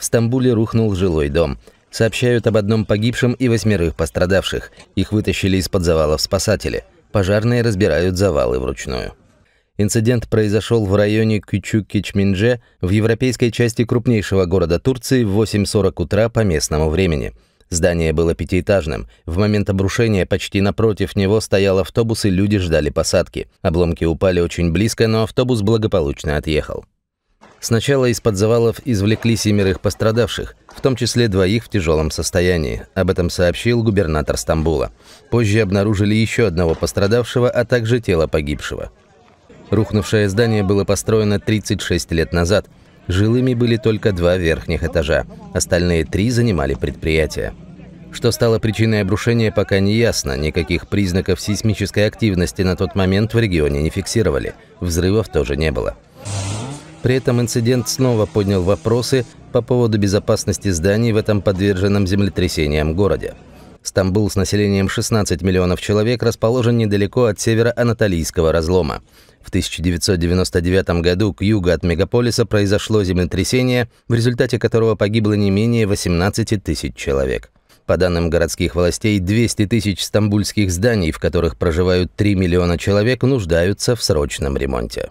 В Стамбуле рухнул жилой дом. Сообщают об одном погибшем и восьмерых пострадавших. Их вытащили из-под завалов спасатели. Пожарные разбирают завалы вручную. Инцидент произошел в районе Кючук-Кичминдже в европейской части крупнейшего города Турции в 8.40 утра по местному времени. Здание было пятиэтажным. В момент обрушения почти напротив него стоял автобус и люди ждали посадки. Обломки упали очень близко, но автобус благополучно отъехал. Сначала из-под завалов извлекли семерых пострадавших, в том числе двоих в тяжелом состоянии. Об этом сообщил губернатор Стамбула. Позже обнаружили еще одного пострадавшего, а также тело погибшего. Рухнувшее здание было построено 36 лет назад. Жилыми были только два верхних этажа. Остальные три занимали предприятия. Что стало причиной обрушения, пока не ясно. Никаких признаков сейсмической активности на тот момент в регионе не фиксировали. Взрывов тоже не было. При этом инцидент снова поднял вопросы по поводу безопасности зданий в этом подверженном землетрясениям городе. Стамбул с населением 16 миллионов человек расположен недалеко от севера Анатолийского разлома. В 1999 году к югу от мегаполиса произошло землетрясение, в результате которого погибло не менее 18 тысяч человек. По данным городских властей, 200 тысяч стамбульских зданий, в которых проживают 3 миллиона человек, нуждаются в срочном ремонте.